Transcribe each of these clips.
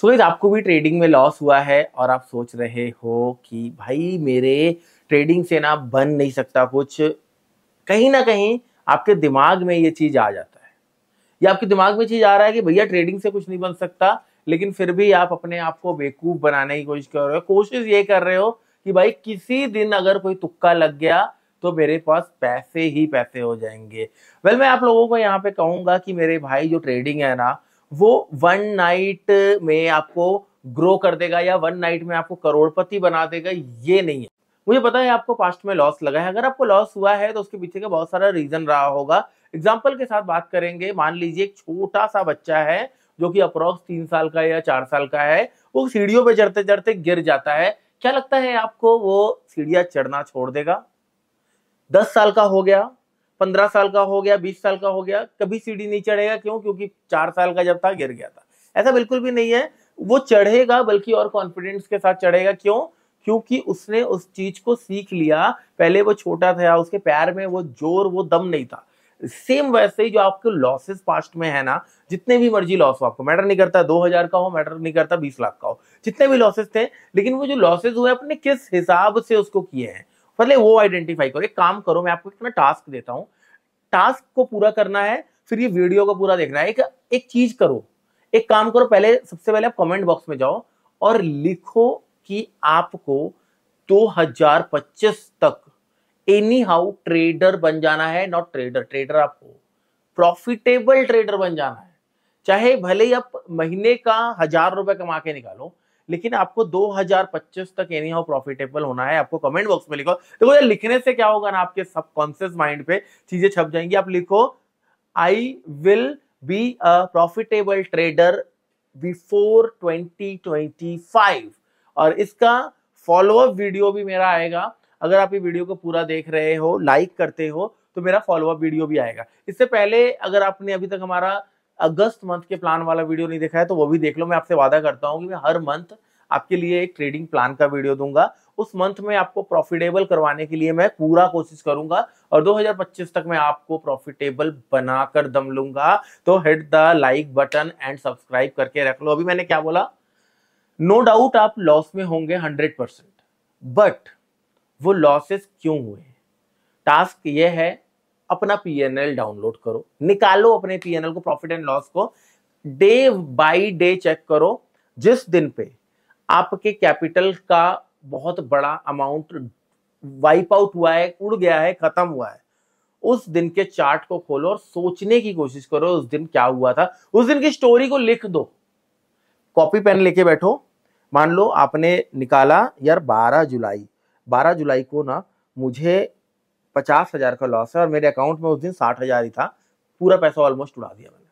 सो so, आपको भी trading में लॉस हुआ है और आप सोच रहे हो कि भाई मेरे ट्रेडिंग से ना बन नहीं सकता कुछ कहीं ना कहीं आपके दिमाग में ये चीज़ आ जाता है या आपके दिमाग में चीज़ आ रहा है कि भैया ट्रेडिंग से कुछ नहीं बन सकता लेकिन फिर भी आप अपने आप को बेवकूफ़ बनाने की कोशिश कर रहे हो कोशिश ये कर रहे हो कि भाई किसी दिन अगर कोई तुक्का लग गया तो मेरे पास पैसे ही पैसे हो जाएंगे वेल well, मैं आप लोगों को यहाँ पे कहूंगा कि मेरे भाई जो ट्रेडिंग है ना वो वन नाइट में आपको ग्रो कर देगा या वन नाइट में आपको करोड़पति बना देगा ये नहीं है मुझे पता है आपको पास्ट में लॉस लगा है अगर आपको लॉस हुआ है तो उसके पीछे का बहुत सारा रीजन रहा होगा एग्जाम्पल के साथ बात करेंगे मान लीजिए एक छोटा सा बच्चा है जो कि अप्रोक्स तीन साल का या चार साल का है वो सीढ़ियों पे चढ़ते चढ़ते गिर जाता है क्या लगता है आपको वो सीढ़िया चढ़ना छोड़ देगा दस साल का हो गया पंद्रह साल का हो गया बीस साल का हो गया कभी सीढ़ी नहीं चढ़ेगा क्यों क्योंकि चार साल का जब था गिर गया था ऐसा बिल्कुल भी नहीं है वो चढ़ेगा बल्कि और कॉन्फिडेंस के साथ चढ़ेगा क्यों क्योंकि उसने उस चीज को सीख लिया पहले वो छोटा था उसके पैर में वो जोर वो दम नहीं था सेम वैसे ही जो आपके लॉसेस पास्ट में है ना जितने भी मर्जी लॉस हो आपको मैटर नहीं करता दो हजार का हो मैटर नहीं करता बीस लाख का हो जितने भी लॉसेस थे लेकिन वो जो लॉसेस हुए अपने किस हिसाब से उसको किए हैं पहले वो आइडेंटिफाई करो एक काम करो मैं आपको इतना टास्क देता हूँ टास्क को पूरा करना है फिर ये वीडियो को पूरा देखना है एक एक चीज करो एक काम करो पहले सबसे पहले आप कमेंट बॉक्स में जाओ और लिखो कि आपको 2025 तक एनी हाउ ट्रेडर बन जाना है नॉट ट्रेडर ट्रेडर आपको प्रॉफिटेबल ट्रेडर बन जाना है चाहे भले ही आप महीने का हजार रुपए कमा के निकालो लेकिन आपको 2025 तक एनी हाउ प्रॉफिटेबल होना है आपको कमेंट बॉक्स में लिखो देखो तो लिखने से क्या होगा ना आपके सबकॉन्सियस माइंड पे चीजें छप जाएंगी आप लिखो I will be a profitable trader before 2025 और इसका फॉलोअप वीडियो भी मेरा आएगा अगर आप ये वीडियो को पूरा देख रहे हो लाइक करते हो तो मेरा फॉलोअप वीडियो भी आएगा इससे पहले अगर आपने अभी तक हमारा अगस्त मंथ के प्लान वाला वीडियो नहीं देखा है तो वो भी देख लो मैं आपसे वादा करता हूँ कि मैं हर मंथ आपके लिए एक ट्रेडिंग प्लान का वीडियो दूंगा उस मंथ में आपको प्रॉफिटेबल करवाने के लिए मैं पूरा कोशिश करूंगा और 2025 तक मैं आपको प्रॉफिटेबल बनाकर दम लूंगा तो hit the like button and subscribe करके रख लो अभी मैंने क्या बोला नो no डाउट आप लॉस में होंगे 100 परसेंट बट वो लॉसेस क्यों हुए टास्क ये है अपना पीएनएल डाउनलोड करो निकालो अपने पीएनएल को प्रॉफिट एंड लॉस को डे बाय डे चेक करो जिस दिन पे आपके कैपिटल का बहुत बड़ा अमाउंट वाइप आउट हुआ है उड़ गया है खत्म हुआ है उस दिन के चार्ट को खोलो और सोचने की कोशिश करो उस दिन क्या हुआ था उस दिन की स्टोरी को लिख दो कॉपी पेन लेके बैठो मान लो आपने निकाला यार 12 जुलाई 12 जुलाई को ना मुझे पचास हजार का लॉस है और मेरे अकाउंट में उस दिन साठ हजार ही था पूरा पैसा ऑलमोस्ट उड़ा दिया मैंने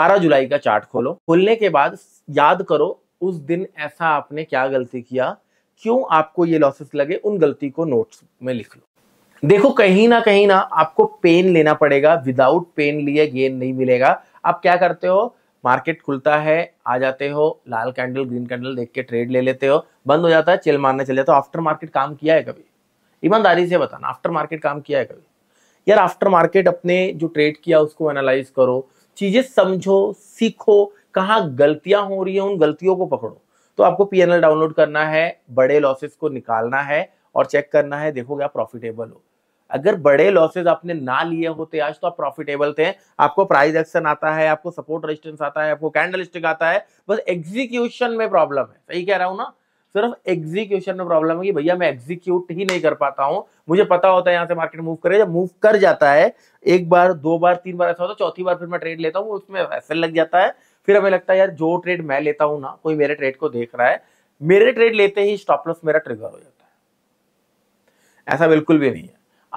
बारह जुलाई का चार्ट खोलो खोलने के बाद याद करो उस दिन ऐसा आपने क्या गलती किया क्यों आपको ये लॉसेस लगे उन गलती को नोट्स में लिख लो देखो कहीं ना कहीं ना आपको पेन लेना पड़ेगा विदाउट पेन लिए गेन नहीं मिलेगा आप क्या करते हो मार्केट खुलता है आ जाते हो लाल कैंडल ग्रीन कैंडल देख के ट्रेड ले लेते हो बंद हो जाता है चिल मारने चले जाते हो आफ्टर मार्केट काम किया है कभी ईमानदारी से बताना आफ्टर मार्केट काम किया है कभी यार आफ्टर मार्केट अपने जो ट्रेड किया उसको एनालाइज करो चीजें समझो सीखो कहाँ गलतियां हो रही है उन गलतियों को पकड़ो तो आपको पीएनएल डाउनलोड करना है बड़े लॉसेस को निकालना है और चेक करना है देखो क्या प्रॉफिटेबल हो अगर बड़े लॉसेज आपने ना लिए होते आज तो आप प्रॉफिटेबल थे आपको प्राइस एक्शन आता है आपको सपोर्ट रेजिस्टेंस आता है आपको कैंडल स्टिक आता है बस एग्जीक्यूशन में प्रॉब्लम है सही कह रहा हूं ना सिर्फ एग्जीक्यूशन में प्रॉब्लम है कि भैया मैं एग्जीक्यूट ही नहीं कर पाता हूं मुझे पता होता है यहाँ से मार्केट मूव करे जब मूव कर जाता है एक बार दो बार तीन बार ऐसा होता है चौथी बार फिर मैं ट्रेड लेता हूँ उसमें ऐसे लग जाता है फिर हमें लगता है यार जो ट्रेड मैं लेता हूँ ना कोई मेरे ट्रेड को देख रहा है मेरे ट्रेड लेते ही स्टॉप लॉस मेरा ट्रिगर हो जाता है ऐसा बिल्कुल भी नहीं है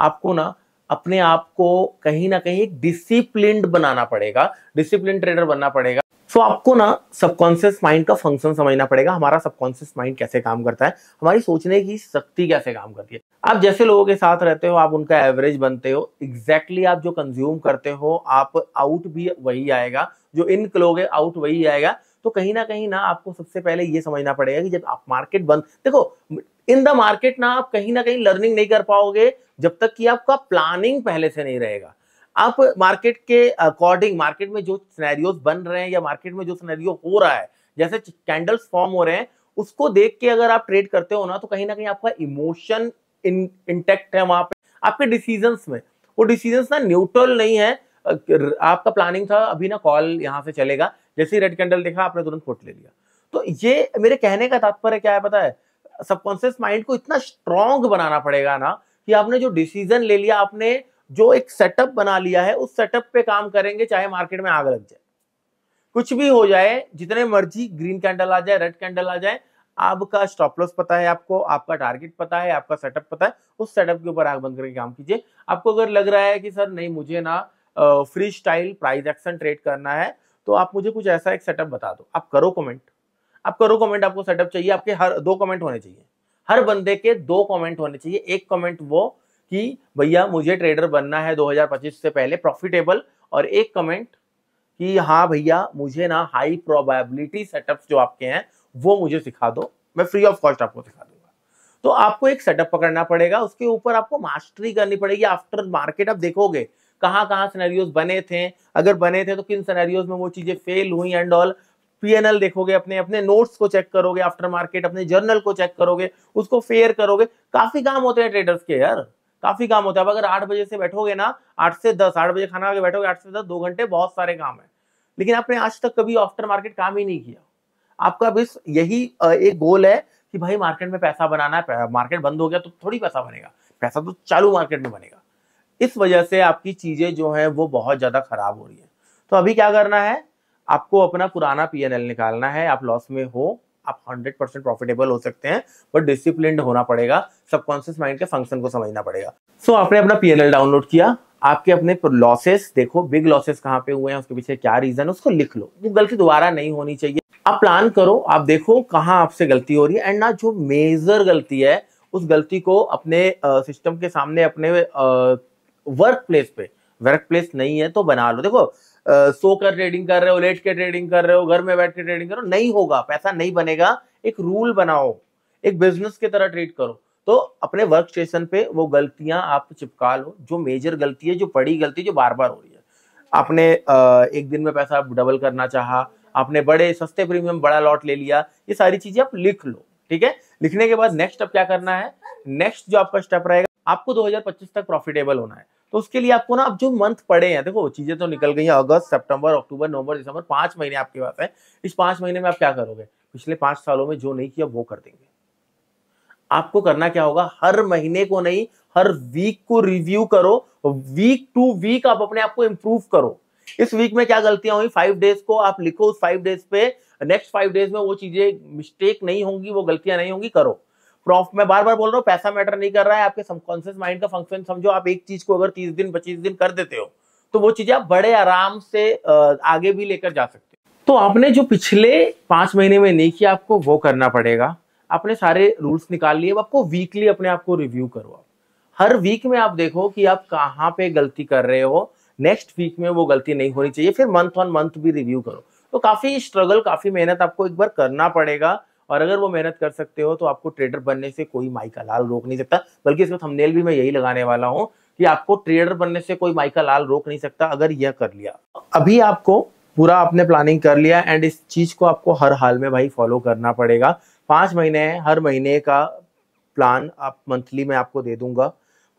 आपको ना अपने आप को कहीं ना कहीं एक डिसिप्लिन बनाना पड़ेगा डिसिप्लिन ट्रेडर बनना पड़ेगा सो so, आपको ना सबकॉन्शियस माइंड का फंक्शन समझना पड़ेगा हमारा सबकॉन्शियस माइंड कैसे काम करता है हमारी सोचने की शक्ति कैसे काम करती है आप जैसे लोगों के साथ रहते हो आप उनका एवरेज बनते हो एग्जैक्टली exactly आप जो कंज्यूम करते हो आप आउट भी वही आएगा जो इन लोगे आउट वही आएगा तो कहीं ना कहीं ना आपको सबसे पहले ये समझना पड़ेगा कि जब आप मार्केट बंद देखो इन द मार्केट ना आप कहीं ना कहीं लर्निंग नहीं कर पाओगे जब तक कि आपका प्लानिंग पहले से नहीं रहेगा आप मार्केट के अकॉर्डिंग मार्केट में जो सिनेरियो बन रहे हैं या मार्केट में जो सिनेरियो हो रहा है जैसे कैंडल्स फॉर्म हो रहे हैं उसको देख के अगर आप ट्रेड करते हो ना तो कहीं ना कहीं आपका इमोशन इंटेक्ट है वहां पे आपके डिसीजन में वो डिसीजन ना न्यूट्रल नहीं है आपका प्लानिंग था अभी ना कॉल यहाँ से चलेगा जैसे ही रेड कैंडल देखा आपने तुरंत फुट ले लिया तो ये मेरे कहने का तात्पर्य क्या है पता है सबकॉन्सियस माइंड को इतना स्ट्रांग बनाना पड़ेगा ना कि आपने जो डिसीजन ले लिया आपने जो एक सेटअप बना लिया है उस सेटअप पे काम करेंगे चाहे मार्केट में आग लग जाए कुछ भी हो जाए जितने मर्जी ग्रीन कैंडल आ जाए रेड कैंडल आ जाए आपका स्टॉप लॉस पता है आपको आपका टारगेट पता है आपका सेटअप पता है उस सेटअप के ऊपर आग बंद करके काम कीजिए आपको अगर लग रहा है कि सर नहीं मुझे ना free style price action trade करना है तो आप मुझे कुछ ऐसा एक सेटअप बता दो आप करो कमेंट आप करो कमेंट आपको सेटअप चाहिए आपके हर दो कमेंट होने चाहिए हर बंदे के दो कमेंट होने चाहिए एक कमेंट वो कि भैया मुझे ट्रेडर बनना है 2025 से पहले प्रॉफिटेबल और एक कमेंट कि हाँ भैया मुझे ना हाई प्रोबेबिलिटी सेटअप्स जो आपके हैं वो मुझे सिखा दो मैं फ्री ऑफ कॉस्ट आपको सिखा दूंगा तो आपको एक सेटअप पकड़ना पड़ेगा उसके ऊपर आपको मास्टरी करनी पड़ेगी आफ्टर मार्केट आप देखोगे कहाँ कहाँ सिनेरियोज बने थे अगर बने थे तो किन सिनेरियोज में वो चीज़ें फेल हुई एंड ऑल पीएनएल देखोगे अपने अपने नोट्स को चेक करोगे आफ्टर मार्केट अपने जर्नल को चेक करोगे उसको फेयर करोगे काफी काम होते हैं ट्रेडर्स के यार काफी काम होता है अब अगर आठ बजे से बैठोगे ना आठ से दस आठ बजे खाना खा बैठोगे आठ से दस दो घंटे बहुत सारे काम है लेकिन आपने आज तक कभी आफ्टर मार्केट काम ही नहीं किया आपका बस यही एक गोल है कि भाई मार्केट में पैसा बनाना है मार्केट बंद हो गया तो थोड़ी पैसा बनेगा पैसा तो चालू मार्केट में बनेगा इस वजह से आपकी चीजें जो है वो बहुत ज्यादा खराब हो रही है तो अभी क्या करना है आपको अपना पुराना पीएनएल निकालना है आप लॉस में हो आप 100 परसेंट प्रॉफिटेबल हो सकते हैं बट डिसिप्लिन होना पड़ेगा सबकॉन्शियस माइंड के फंक्शन को समझना पड़ेगा सो so, आपने अपना पीएनएल डाउनलोड किया आपके अपने लॉसेस देखो बिग लॉसेस कहाँ पे हुए हैं उसके पीछे क्या रीजन है उसको लिख लो वो गलती दोबारा नहीं होनी चाहिए आप प्लान करो आप देखो कहाँ आपसे गलती हो रही है एंड ना जो मेजर गलती है उस गलती को अपने सिस्टम के सामने अपने वर्क प्लेस पे वर्क प्लेस नहीं है तो बना लो देखो सोकर सो कर ट्रेडिंग कर रहे हो लेट के ट्रेडिंग कर रहे हो घर में बैठ के ट्रेडिंग करो नहीं होगा पैसा नहीं बनेगा एक रूल बनाओ एक बिजनेस की तरह ट्रीट करो तो अपने वर्क स्टेशन पे वो गलतियां आप चिपका लो जो मेजर गलती है जो बड़ी गलती जो बार बार हो रही है आपने एक दिन में पैसा डबल करना चाहा आपने बड़े सस्ते प्रीमियम बड़ा लॉट ले लिया ये सारी चीजें आप लिख लो ठीक है लिखने के बाद नेक्स्ट अब क्या करना है नेक्स्ट जो आपका स्टेप रहेगा आपको 2025 तक प्रॉफिटेबल होना है तो उसके लिए आपको ना अब जो मंथ पड़े हैं देखो चीजें तो निकल गई हैं अगस्त सितंबर अक्टूबर नवंबर दिसंबर पांच महीने आपके पास है इस पांच महीने में आप क्या करोगे पिछले पांच सालों में जो नहीं किया वो कर देंगे आपको करना क्या होगा हर महीने को नहीं हर वीक को रिव्यू करो वीक टू वीक आप अपने आप को इंप्रूव करो इस वीक में क्या गलतियां हुई फाइव डेज को आप लिखो उस फाइव डेज पे नेक्स्ट फाइव डेज में वो चीजें मिस्टेक नहीं होंगी वो गलतियां नहीं होंगी करो प्रॉफ मैं बार बार बोल रहा हूँ पैसा मैटर नहीं कर रहा है आपके सबकॉन्शियस माइंड का फंक्शन समझो आप एक चीज को अगर तीस दिन पच्चीस दिन कर देते हो तो वो चीजें आप बड़े आराम से आगे भी लेकर जा सकते हो तो आपने जो पिछले पांच महीने में नहीं किया आपको वो करना पड़ेगा आपने सारे रूल्स निकाल लिए आपको वीकली अपने आप को रिव्यू करो आप हर वीक में आप देखो कि आप कहाँ पे गलती कर रहे हो नेक्स्ट वीक में वो गलती नहीं होनी चाहिए फिर मंथ ऑन मंथ भी रिव्यू करो तो काफी स्ट्रगल काफी मेहनत आपको एक बार करना पड़ेगा और अगर वो मेहनत कर सकते हो तो आपको ट्रेडर बनने से कोई माइका लाल रोक नहीं सकता बल्कि इसमें थंबनेल भी मैं यही लगाने वाला हूँ कि आपको ट्रेडर बनने से कोई माइका लाल रोक नहीं सकता अगर यह कर लिया अभी आपको पूरा आपने प्लानिंग कर लिया एंड इस चीज को आपको हर हाल में भाई फॉलो करना पड़ेगा पांच महीने हर महीने का प्लान आप मंथली में आपको दे दूंगा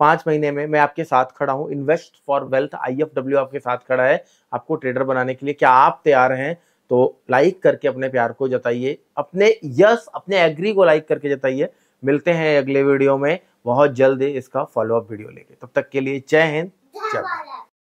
पांच महीने में मैं आपके साथ खड़ा हूँ इन्वेस्ट फॉर वेल्थ आई आपके साथ खड़ा है आपको ट्रेडर बनाने के लिए क्या आप तैयार हैं तो लाइक करके अपने प्यार को जताइए अपने यस अपने एग्री को लाइक करके जताइए मिलते हैं अगले वीडियो में बहुत जल्द इसका फॉलोअप वीडियो लेके तब तक के लिए जय हिंद जय भारत